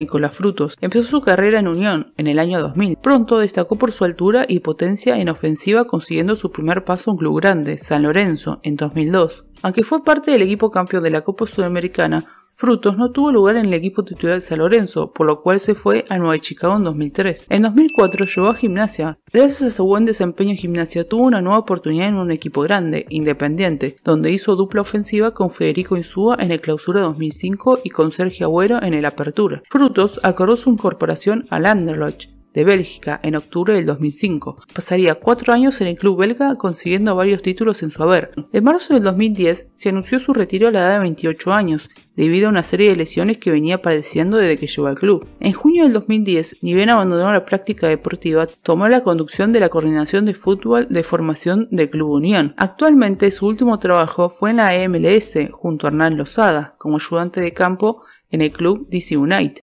Nicolás Frutos. Empezó su carrera en Unión en el año 2000. Pronto destacó por su altura y potencia en ofensiva consiguiendo su primer paso en club grande, San Lorenzo, en 2002. Aunque fue parte del equipo campeón de la Copa Sudamericana, Frutos no tuvo lugar en el equipo titular de San Lorenzo, por lo cual se fue a Nueva Chicago en 2003. En 2004 llegó a Gimnasia. Gracias a su buen desempeño en Gimnasia tuvo una nueva oportunidad en un equipo grande, Independiente, donde hizo dupla ofensiva con Federico Insúa en el Clausura 2005 y con Sergio Agüero en el Apertura. Frutos acordó su incorporación al Anderlecht, de Bélgica en octubre del 2005. Pasaría cuatro años en el club belga consiguiendo varios títulos en su haber. En marzo del 2010 se anunció su retiro a la edad de 28 años, debido a una serie de lesiones que venía padeciendo desde que llegó al club. En junio del 2010, Niven abandonó la práctica deportiva, tomó la conducción de la coordinación de fútbol de formación del Club Unión. Actualmente su último trabajo fue en la e MLS junto a Hernán Lozada como ayudante de campo en el club DC United.